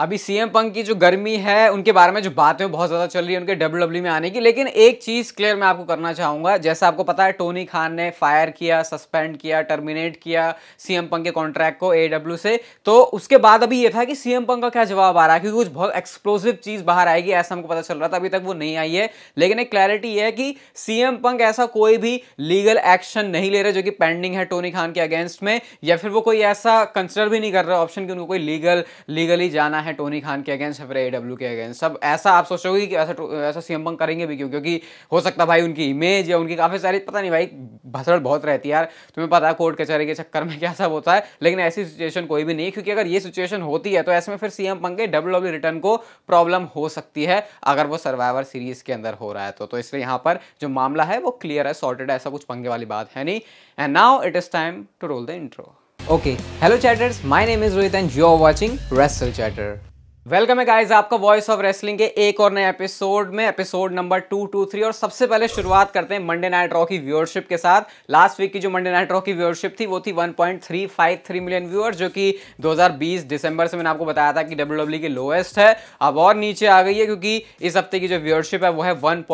अभी CM Punk की जो गर्मी है उनके बारे में जो बातें बहुत ज़्यादा चल रही है उनके डब्ल्यू डब्ल्यू e में आने की लेकिन एक चीज़ क्लियर मैं आपको करना चाहूंगा जैसा आपको पता है टोनी खान ने फायर किया सस्पेंड किया टर्मिनेट किया सीएम पंक के कॉन्ट्रैक्ट को ए से तो उसके बाद अभी ये था कि सीएम पंक का क्या जवाब आ रहा है क्योंकि कुछ बहुत एक्सप्लोसिव चीज़ बाहर आएगी ऐसा हमको पता चल रहा था अभी तक वो नहीं आई है लेकिन एक क्लैरिटी है कि सीएम पंक ऐसा कोई भी लीगल एक्शन नहीं ले रहे जो कि पेंडिंग है टोनी खान के अगेंस्ट में या फिर वो कोई ऐसा कंसिडर भी नहीं कर रहा ऑप्शन की उनको कोई लीगल लीगली जाना है है टोनी खान के अगेंस्ट या फिर ए डब्ल्यू e के अगेंस्ट सब ऐसा आप सोचोगे कि ऐसा ऐसा सीएम पंक करेंगे भी क्यों क्योंकि हो सकता भाई उनकी इमेज या उनकी काफ़ी सारी पता नहीं भाई भसड़ बहुत रहती है यार तुम्हें पता है कोर्ट कचहरी के चक्कर में क्या सब होता है लेकिन ऐसी सिचुएशन कोई भी नहीं क्योंकि अगर ये सिचुएशन होती है तो ऐसे में फिर सीएम पंक के डब्ल्यू डब्ल्यू रिटर्न को प्रॉब्लम हो सकती है अगर वो सर्वाइवर सीरीज के अंदर हो रहा है तो, तो इसलिए यहाँ पर जो मामला है वो क्लियर है सॉर्टेड ऐसा कुछ पंगे वाली बात है नहीं and now it is time to roll the intro okay hello chatters my name is Rohit and you are watching Wrestle Chatter welcome है गाइस आपका वॉइस ऑफ रेसलिंग के एक और नए एपिसोड में episode number two two three और सबसे पहले शुरुआत करते हैं मंडे नाइट रॉ की व्यूअरशिप के साथ लास्ट वीक की जो मंडे नाइट रॉ की व्यूअरशिप थी वो थी 1.353 मिलियन व्यूअर्स जो कि 2020 दिसंबर से मैंने आपको बताया था कि डब्ल्यू डब्ल्यू e की लोएस्ट है अब और नीचे आ गई है क्योंकि इस हफ्ते की जो व्यूअरशिप है वो है one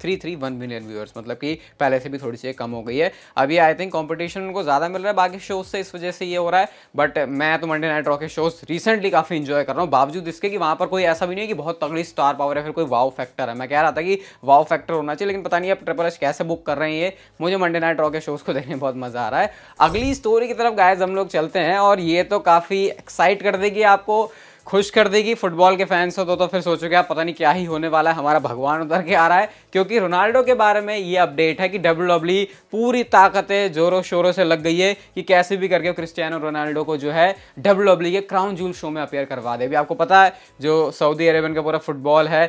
three three one million viewers मतलब कि पहले से भी थोड़ी सी कम हो गई है अभी आई थिंक कॉम्पिटिशन उनको ज़्यादा मिल रहा है बाकी शोज से इस वजह से ये हो रहा है बट मैं तो मंडे नाइट रॉ के शोज रिसेंटली काफ़ी इन्जॉय कर रहा हूँ बावजूद इसके कि वहाँ पर कोई ऐसा भी नहीं है कि बहुत तगड़ी स्टार पावर है फिर कोई वाव फैक्टर है मैं कह रहा था कि वाव फैक्टर होना चाहिए लेकिन पता नहीं आप ट्रिपल एच कैसे बुक कर रहे हैं ये मुझे मंडे नाइट रॉ के शोज को देखने में बहुत मज़ा आ रहा है अगली स्टोरी की तरफ गायज हम लोग चलते हैं और ये तो काफ़ी एक्साइट कर देगी आपको खुश कर देगी फुटबॉल के फैंस हो तो तो फिर सोचोगे आप पता नहीं क्या ही होने वाला है हमारा भगवान उधर के आ रहा है क्योंकि रोनाल्डो के बारे में ये अपडेट है कि डब्ल्यू डब्ल्यू पूरी ताकतें जोरों शोरों से लग गई है कि कैसे भी करके क्रिस्टियानो रोनाल्डो को जो है डब्ल्यू डब्ल्यू के क्राउन जूल शो में अपेयर करवा दे भी आपको पता है जो सऊदी अरेबियन का पूरा फुटबॉल है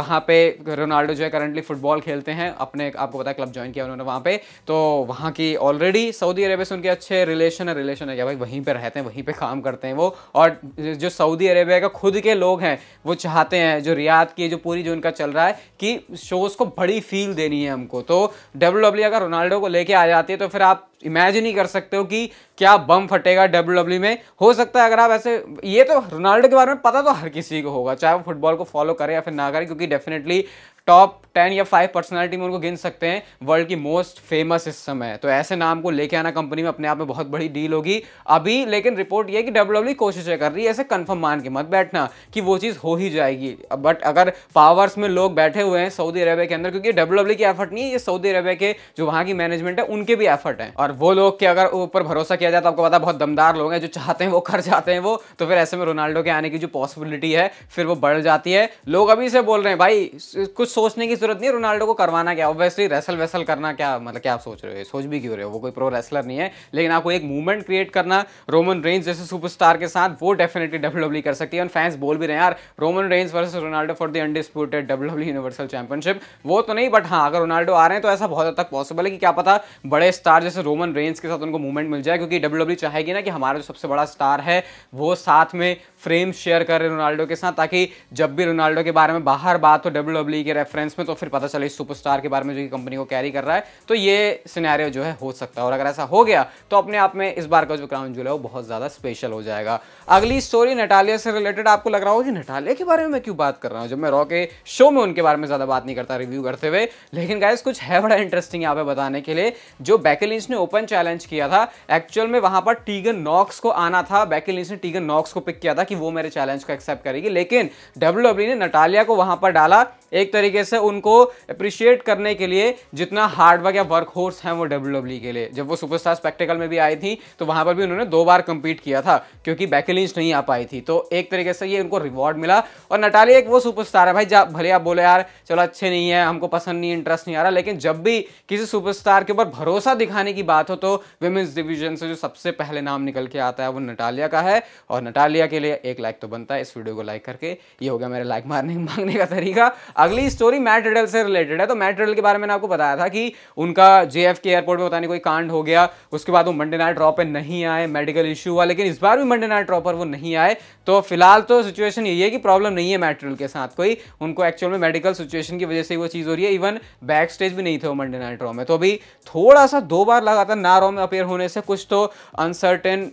वहाँ पे रोनाल्डो जो है करंटली फुटबॉल खेलते हैं अपने आपको पता है क्लब ज्वाइन किया उन्होंने वहाँ पर तो वहाँ की ऑलरेडी सऊदी अरेबिया से उनके अच्छे रिलेशन है रिलेशन है क्या भाई वहीं पर रहते हैं वहीं पर काम करते हैं वो और जो सऊदी सऊदी अरेबिया का खुद के लोग हैं वो चाहते हैं जो रियाद की जो पूरी जो उनका चल रहा है कि शोज़ को बड़ी फील देनी है हमको तो डब्ल्यू अगर रोनाल्डो को लेके आ जाती है तो फिर आप इमेजिन ही कर सकते हो कि क्या बम फटेगा डब्ल्यू डब्ल्यू e में हो सकता है अगर आप ऐसे ये तो रोनाल्डो के बारे में पता तो हर किसी को होगा चाहे वो फुटबॉल को फॉलो करे या फिर ना करे क्योंकि डेफिनेटली टॉप टेन या फाइव पर्सनालिटी में उनको गिन सकते हैं वर्ल्ड की मोस्ट फेमस इस समय तो ऐसे नाम को लेके आना कंपनी में अपने आप में बहुत बड़ी डील होगी अभी लेकिन रिपोर्ट ये कि डब्ल्यू डब्ल्यू e कोशिशें कर रही है ऐसे कंफर्म मान के मत बैठना कि वो चीज़ हो ही जाएगी बट अगर पावर्स में लोग बैठे हुए हैं सऊदी अरेबिया के अंदर क्योंकि डब्ल्यू डब्ल्यू e की एफर्ट नहीं है ये सऊदी अरेबिया के जो वहाँ की मैनेजमेंट है उनके भी एफर्ट है और और वो लोग के अगर ऊपर भरोसा किया जाए तो आपको पता बहुत दमदार लोग हैं जो चाहते हैं वो कर जाते हैं वो तो फिर ऐसे में रोनाल्डो के आने की जो पॉसिबिलिटी है फिर वो बढ़ जाती है लोग अभी से बोल रहे हैं भाई कुछ सोचने की जरूरत नहीं है रोनाल्डो को करवाना क्या ऑब्वियसली रेसल वेसल करना क्या मतलब क्या आप सोच रहे हो सोच भी क्यों रहे हो वो कोई प्रो रेसलर नहीं है लेकिन आपको एक मूवमेंट क्रिएट करना रोमन रेंज जैसे सुपरस्टार के साथ वो डेफिनेटली डब्ल्यू e कर सकती है और फैंस बोल भी रहे हैं यार Roman Reigns versus Ronaldo for the undisputed W universal championship वो तो नहीं बट हाँ अगर रोनाल्डो आ रहे हैं तो ऐसा बहुत हद तक पॉसिबल है कि क्या पता बड़े स्टार जैसे रोमन रोमन रेंज के साथ उनको मूवमेंट मिल जाए क्योंकि डब्ल्यू e चाहेगी ना कि हमारा जो सबसे बड़ा स्टार है वो साथ में फ्रेम शेयर कर रहे रोनाल्डो के साथ ताकि जब भी रोनाल्डो के बारे में बाहर बात हो डब्ल्यू e के रेफरेंस में तो फिर पता चले सुपरस्टार के बारे में जो कि कंपनी को कैरी कर रहा है तो ये सिनेरियो जो है हो सकता है और अगर ऐसा हो गया तो अपने आप में इस बार का जो क्राउन जूल है वो बहुत ज़्यादा स्पेशल हो जाएगा अगली स्टोरी नटालिया से रिलेटेड आपको लग रहा होगा कि नटालिया के बारे में मैं क्यों बात कर रहा हूँ जब मैं रॉ के शो में उनके बारे में ज़्यादा बात नहीं करता रिव्यू करते हुए लेकिन गायस कुछ है बड़ा इंटरेस्टिंग यहाँ पर बताने के लिए जो बैकेलिंस ने ओपन चैलेंज किया था एक्चुअल में वहाँ पर टीगन नॉक्स को आना था बैकेलिंस ने टीगन नॉक्स को पिक किया था कि वो मेरे चैलेंज को एक्सेप्ट करेगी लेकिन डब्ल्यू e ने नटालिया को वहाँ पर डाला एक तरीके से उनको अप्रिशिएट करने के लिए जितना हार्डवर्क या वर्क होर्स हैं वो डब्ल्यू e के लिए जब वो सुपरस्टार स्पेक्टिकल में भी आई थी तो वहाँ पर भी उन्होंने दो बार कम्पीट किया था क्योंकि बैकलिंच नहीं आ पाई थी तो एक तरीके से ये उनको रिवॉर्ड मिला और नटालिया एक वो सुपरस्टार है भाई जा भले आप बोले यार चलो अच्छे नहीं है हमको पसंद नहीं इंटरेस्ट नहीं आ रहा लेकिन जब भी किसी सुपरस्टार के ऊपर भरोसा दिखाने की बात हो तो वेमेंस डिवीजन से जो सबसे पहले नाम निकल के आता है वो नटालिया का है और नटालिया के लिए एक लाइक तो बनता है इस वीडियो को लाइक करके ये हो गया मेरे लाइक मारने मांगने का तरीका अगली स्टोरी मैट रिडल से रिलेटेड है तो मैट रिडल के बारे में आपको बताया था कि उनका जे एयरपोर्ट में पता नहीं कोई कांड हो गया उसके बाद वो मंडे नाइट ड्रॉप पर नहीं आए मेडिकल इशू हुआ लेकिन इस बार भी मंडे नाइट ड्रॉ पर वो नहीं आए तो फिलहाल तो सिचुएशन यही है कि प्रॉब्लम नहीं है मैट के साथ कोई उनको एक्चुअल में मेडिकल सिचुएशन की वजह से वो चीज़ हो रही है इवन बैक स्टेज भी नहीं थे वो मंडे नाइट रॉ में तो अभी थोड़ा सा दो बार लगातार ना रॉ में अपेयर होने से कुछ तो अनसर्टेन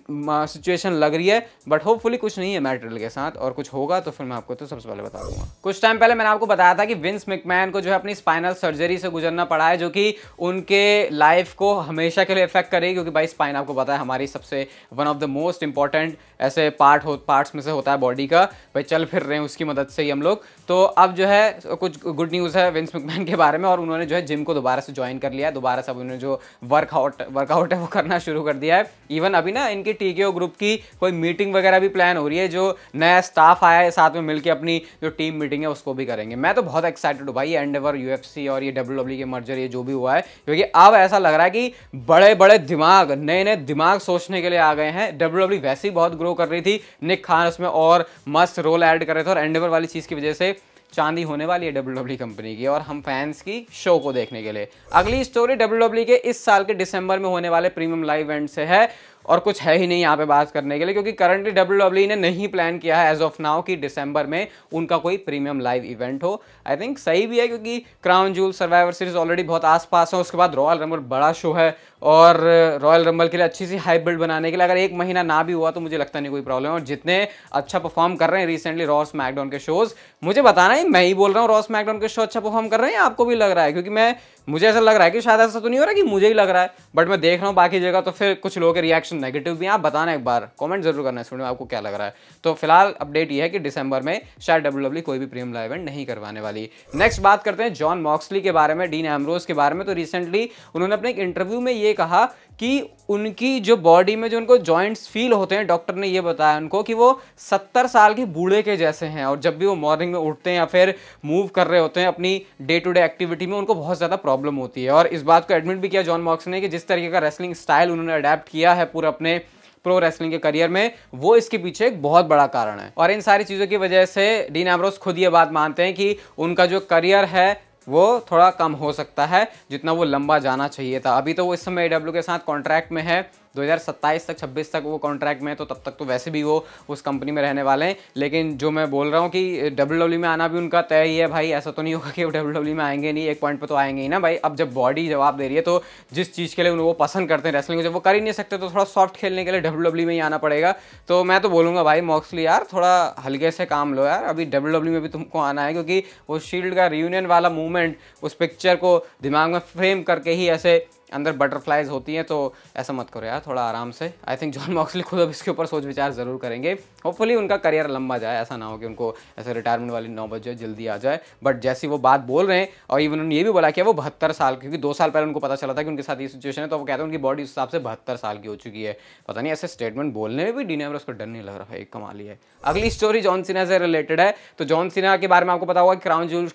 सिचुएशन लग रही है बट होपफुली कुछ नहीं है मैट रिडल के साथ और कुछ होगा तो फिर मैं आपको तो सबसे पहले बता दूंगा कुछ टाइम पहले मैंने आपको बताया था कि विंस मिकमैन को जो है अपनी स्पाइनल सर्जरी से गुजरना पड़ा है जो कि उनके लाइफ को हमेशा के लिए इफेक्ट करेगी क्योंकि भाई स्पाइन आपको पता है हमारी सबसे one of the most important ऐसे पार्ट हो पार्ट्स में से होता है बॉडी का भाई चल फिर रहे हैं उसकी मदद से ही हम लोग तो अब जो है कुछ गुड न्यूज़ है विंस मिकमैन के बारे में और उन्होंने जो है जिम को दोबारा से ज्वाइन कर लिया दोबारा से उन्होंने जो वर्कआउट वर्कआउट है वो करना शुरू कर दिया है इवन अभी ना इनकी टीके ग्रुप की कोई मीटिंग वगैरह भी प्लान हो रही है जो नया स्टाफ आया है साथ में मिलकर अपनी जो टीम मीटिंग है उसको भी करेंगे मैं तो बहुत एक्साइटेड हूँ भाई एंडेवर यू और ये डब्ल्यू e के मर्जर ये जो भी हुआ है क्योंकि अब ऐसा लग रहा है कि बड़े बड़े दिमाग नए नए दिमाग सोचने के लिए आ गए हैं डब्ल्यू डब्ल्यू e वैसे ही बहुत ग्रो कर रही थी निक खान उसमें और मस्त रोल ऐड कर रहे थे और एंडेवर वाली चीज़ की वजह से चांदी होने वाली है डब्ल्यू डब्ल्यू कंपनी की और हम फैंस की शो को देखने के लिए अगली स्टोरी डब्ल्यू डब्ल्यू के इस साल के दिसंबर में होने वाले प्रीमियम लाइव इवेंट से है और कुछ है ही नहीं यहाँ पे बात करने के लिए क्योंकि करंटली डब्ल्यू डब्ल्यू ने नहीं प्लान किया है एज ऑफ नाउ कि दिसंबर में उनका कोई प्रीमियम लाइव इवेंट हो आई थिंक सही भी है क्योंकि Crown Jewel Survivor Series already बहुत आसपास है उसके बाद रॉयल रंबल बड़ा शो है और रॉयल रंबल के लिए अच्छी सी हाइप बिल्ड बनाने के लिए अगर एक महीना ना भी हुआ तो मुझे लगता नहीं कोई प्रॉब्लम है और जितने अच्छा परफॉर्म कर रहे हैं रिसेंटली रॉस मैकडॉन के शोज़ मुझे बताना है मैं ही बोल रहा हूँ रॉस मैकडॉन के शो अच्छा परफॉर्म कर रहे हैं आपको भी लग रहा है क्योंकि मैं मुझे ऐसा लग रहा है कि शायद ऐसा तो नहीं हो रहा कि मुझे ही लग रहा है बट मैं देख रहा हूँ बाकी जगह तो फिर कुछ लोगों के रिएक्शन नेगेटिव भी हैं आप बताना एक बार कमेंट जरूर करना है स्टूडेंट आपको क्या लग रहा है तो फिलहाल अपडेट ये है कि दिसंबर में शायद डब्ल्यू e कोई भी प्रीमियम लाइव इवेंट नहीं करवाने वाली नेक्स्ट बात करते हैं जॉन मॉक्सली के बारे में डीन एमरोज के बारे में तो रिसेंटली उन्होंने अपने एक इंटरव्यू में ये कहा कि उनकी जो बॉडी में जो उनको जॉइंट्स फील होते हैं डॉक्टर ने ये बताया उनको कि वो सत्तर साल के बूढ़े के जैसे हैं और जब भी वो मॉर्निंग में उठते हैं या फिर मूव कर रहे होते हैं अपनी डे टू डे एक्टिविटी में उनको बहुत ज़्यादा प्रॉब्लम होती है और इस बात को एडमिट भी किया जॉन मॉक्स ने कि जिस तरीके का रेसलिंग स्टाइल उन्होंने अडेप्ट किया है पूरा अपने प्रो रेसलिंग के करियर में वो इसके पीछे एक बहुत बड़ा कारण है और इन सारी चीज़ों की वजह से डीन एमरोस खुद ये बात मानते हैं कि उनका जो करियर है वो थोड़ा कम हो सकता है जितना वो लंबा जाना चाहिए था अभी तो वो इस समय ए के साथ कॉन्ट्रैक्ट में है 2027 तक 26 तक वो कॉन्ट्रैक्ट में है तो तब तक तो वैसे भी वो उस कंपनी में रहने वाले हैं लेकिन जो मैं बोल रहा हूँ कि डब्ल्यू e में आना भी उनका तय ही है भाई ऐसा तो नहीं होगा कि वो डब्ल्यू e में आएंगे नहीं एक पॉइंट पर तो आएंगे ही ना भाई अब जब बॉडी जवाब दे रही है तो जिस चीज़ के लिए वो पसंद करते हैं रेसलिंग जब वो कर ही नहीं सकते तो थोड़ा सॉफ्ट खेलने के लिए डब्ल्यू e में ही आना पड़ेगा तो मैं तो बोलूँगा भाई मॉक्सली यार थोड़ा हल्के से काम लो यार अभी डब्ल्यू में भी तुमको आना है क्योंकि वो शील्ड का रियूनियन वाला मूवमेंट उस पिक्चर को दिमाग में फ्रेम करके ही ऐसे अंदर बटरफ्लाइज होती हैं तो ऐसा मत करो यार थोड़ा आराम से आई थिंक जॉन मॉक्सली खुद अब इसके ऊपर सोच विचार ज़रूर करेंगे होपफुली उनका करियर लंबा जाए ऐसा ना हो कि उनको ऐसे रिटायरमेंट वाली नौ बजे जल्दी आ जाए बट जैसी वो बात बोल रहे हैं और इवन उन्होंने ये भी बोला कि वो बहत्तर साल क्योंकि दो साल पहले उनको पता चला था कि उनके साथ ये सिचुएशन है तो वो कहते हैं उनकी बॉडी उस हिसाब से बहत्तर साल की हो चुकी है पता नहीं ऐसे स्टेटमेंट बोलने में भी डीनेवर उसको डर नहीं लग रहा है एक कमाली है अगली स्टोरी जॉन सिन्हा से रिलेटेड है तो जॉन सिन्हा के बारे में आपको पता होगा कि क्राउन जूल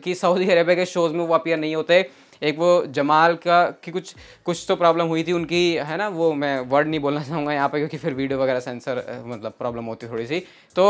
की सऊदी अरेबिया के शोज़ में वो अपियर नहीं होते एक वो जमाल का की कुछ कुछ तो प्रॉब्लम हुई थी उनकी है ना वो मैं वर्ड नहीं बोलना चाहूँगा यहाँ पे क्योंकि फिर वीडियो वगैरह सेंसर मतलब प्रॉब्लम होती थोड़ी सी तो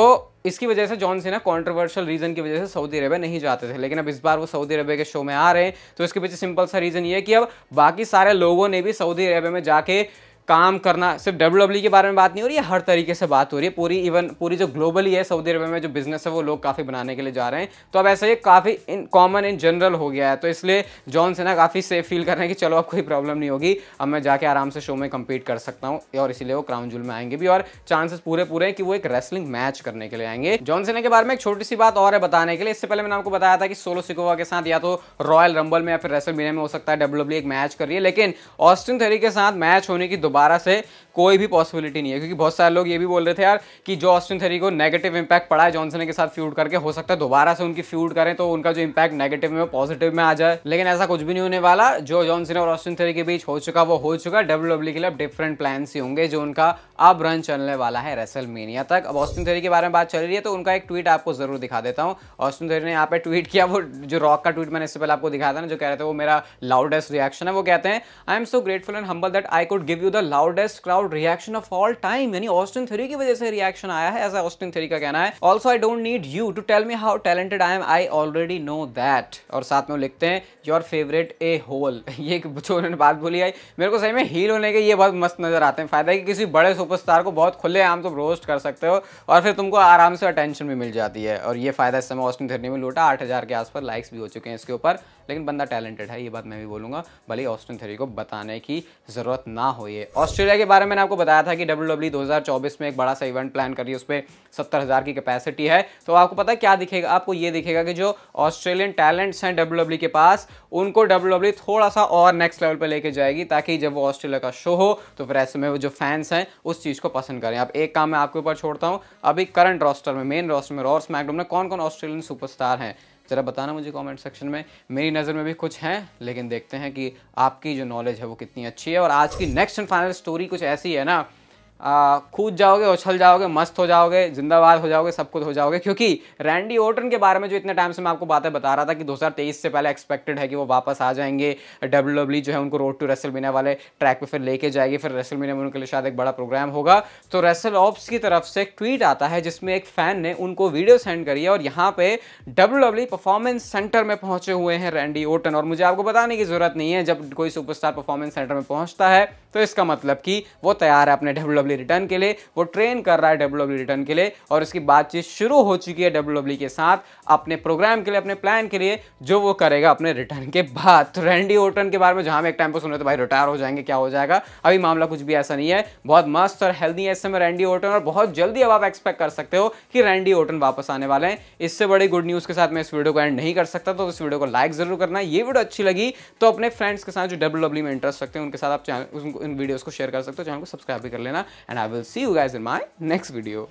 इसकी वजह से जॉन सीना कॉन्ट्रोवर्शियल रीज़न की वजह से सऊदी अरबिया नहीं जाते थे लेकिन अब इस बार वो सऊदी अरबिया के शो में आ रहे हैं तो इसके पीछे सिंपल सा रीज़न ये है कि अब बाकी सारे लोगों ने भी सऊदी अरबिया में जाके काम करना सिर्फ डब्ल्यू e के बारे में बात नहीं हो रही है हर तरीके से बात हो रही है पूरी इवन पूरी जो ग्लोबली है सऊदी अरब में जो बिजनेस है वो लोग काफ़ी बनाने के लिए जा रहे हैं तो अब ऐसा ये काफ़ी इन कॉमन इन जनरल हो गया है तो इसलिए जॉन सेना काफ़ी सेफ फील कर रहे हैं कि चलो अब कोई प्रॉब्लम नहीं होगी अब मैं जाके आराम से शो में कम्पीट कर सकता हूँ और इसीलिए वो क्राउन जूल में आएंगे भी और चांसेस पूरे पूरे हैं कि वो एक रेसलिंग मैच करने के लिए आएंगे जॉन सेना के बारे में एक छोटी सी बात और है बताने के लिए इससे पहले मैंने आपको बताया था कि सोलो सिकोवा के साथ या तो रॉयल रंबल में या फिर रेसल में हो सकता है डब्ल्यू e एक मैच कर रही है लेकिन ऑस्टिन थेरी के साथ मैच होने की दोबारा से कोई भी पॉसिबिलिटी नहीं है क्योंकि बहुत सारे लोग ये भी बोल रहे थे यार कि जो ऑस्टिन थेरी को नेगेटिव इंपैक्ट पड़ा है जॉनसन के साथ फ्यूड करके हो सकता है दोबारा से उनकी फ्यूड करें तो उनका जो इंपैक्ट नेगेटिव में पॉजिटिव में आ जाए लेकिन ऐसा कुछ भी नहीं होने वाला जो जॉनसन और ऑस्टिन थेरी के बीच हो चुका वो हो चुका डब्ल्यू e के लिए अब डिफरेंट प्लान ही होंगे जो उनका अब रन चलने वाला है रेसल तक अब ऑस्टिन थेरी के बारे में बात चल रही है तो उनका एक ट्वीट आपको जरूर दिखा देता हूँ ऑस्टिन थेरी ने यहाँ पे ट्वीट किया वो जो रॉक का ट्वीट मैंने इससे पहले आपको दिखाया था ना जो कह रहे थे वो मेरा लाउडेस्ट रिएक्शन है वो कहते हैं I am so grateful and humble that I could give you the loudest crowd reaction of all time यानी ऑस्टिन थ्री की वजह से रिएक्शन आया है ऐसा ऑस्टिन थ्री का कहना है also I don't need you to tell me how talented I am I already know that और साथ में लिखते हैं योर फेवरेट ए होल ये उन्होंने बात भूली आई मेरे को सही में हील होने के ये बहुत मस्त नजर आते हैं फायदा है कि किसी बड़े सुपरस्टार को बहुत खुले आम तुम रोस्ट कर सकते हो और फिर तुमको आराम से अटेंशन भी मिल जाती है और ये फायदा इस समय ऑस्टिन थर्नी में लूटा आठ के आसपास लाइक्स भी हो चुके हैं इसके ऊपर लेकिन बंदा टैलेंटेड है ये बात मैं भी बोलूँगा भले ही ऑस्टिन थेरी को बताने की ज़रूरत ना हो ये ऑस्ट्रेलिया के बारे में आपको बताया था कि डब्ल्यू डब्ल्यू e दो में एक बड़ा सा इवेंट प्लान करिए उस पर सत्तर की कैपेसिटी है तो आपको पता है क्या दिखेगा आपको ये दिखेगा कि जो ऑस्ट्रेलियन टैलेंट्स हैं डब्ल्यू e के पास उनको डब्ल्यू e थोड़ा सा और नेक्स्ट लेवल पर लेके जाएगी ताकि जब वो ऑस्ट्रेलिया का शो हो तो फिर ऐसे में वो जो फैंस हैं उस चीज़ को पसंद करें अब एक काम मैं आपके ऊपर छोड़ता हूँ अभी करंट रॉस्टर में मेन रॉस्टर में रॉ मैकडोम में कौन कौन ऑस्ट्रेलियन सुपरस्टार हैं ज़रा बताना मुझे कमेंट सेक्शन में मेरी नज़र में भी कुछ हैं लेकिन देखते हैं कि आपकी जो नॉलेज है वो कितनी अच्छी है और आज की नेक्स्ट एंड फाइनल स्टोरी कुछ ऐसी है ना कूद जाओगे उछल जाओगे मस्त हो जाओगे जिंदाबाद हो जाओगे सब कुछ हो जाओगे क्योंकि रैंडी ओटन के बारे में जो इतने टाइम से मैं आपको बातें बता रहा था कि 2023 से पहले एक्सपेक्टेड है कि वो वापस आ जाएंगे डब्ल्यू डब्ल्यू e जो है उनको रोड टू रेसल मीना वाले ट्रैक पे फिर लेके जाएगी फिर रेसल मीना में उनके लिए शायद एक बड़ा प्रोग्राम होगा तो रेसल ऑप्स की तरफ से एक ट्वीट आता है जिसमें एक फ़ैन ने उनको वीडियो सेंड करी है और यहाँ पे डब्ल्यू डब्ल्यू परफॉर्मेंस सेंटर में पहुंचे हुए हैं रैंडी ओटन और मुझे आपको बताने की जरूरत नहीं है जब कोई सुपरस्टार परफॉर्मेंस सेंटर में पहुंचता है तो इसका मतलब कि वो तैयार है अपने डब्ल्यू डब्ल्यू रिटर्न e के लिए वो ट्रेन कर रहा है डब्ल्यू रिटर्न e के लिए और उसकी बातचीत शुरू हो चुकी है डब्ल्यू e के साथ अपने प्रोग्राम के लिए अपने प्लान के लिए जो वो करेगा अपने रिटर्न के बाद रेंडी रैंडी ओटन के बारे में जहां एक टाइम पर रहे तो भाई रिटायर हो जाएंगे क्या हो जाएगा अभी मामला कुछ भी ऐसा नहीं है बहुत मस्त और हेल्दी है इस समय रैंडी ओटन और बहुत जल्दी अब आप एक्सपेक्ट कर सकते हो कि रैंडी ओटन वापस आने वाले हैं इससे बड़ी गुड न्यूज़ के साथ मैं इस वीडियो को एंड नहीं कर सकता तो इस वीडियो को लाइक जरूर करना ये वीडियो अच्छी लगी तो अपने फ्रेंड्स के साथ जो डब्ल्यू में इंटरेस्ट रखते हैं उनके साथ आप उन वीडियोस को शेयर कर सकते हो चैनल को सब्सक्राइब भी कर लेना and I will see you guys in my next video.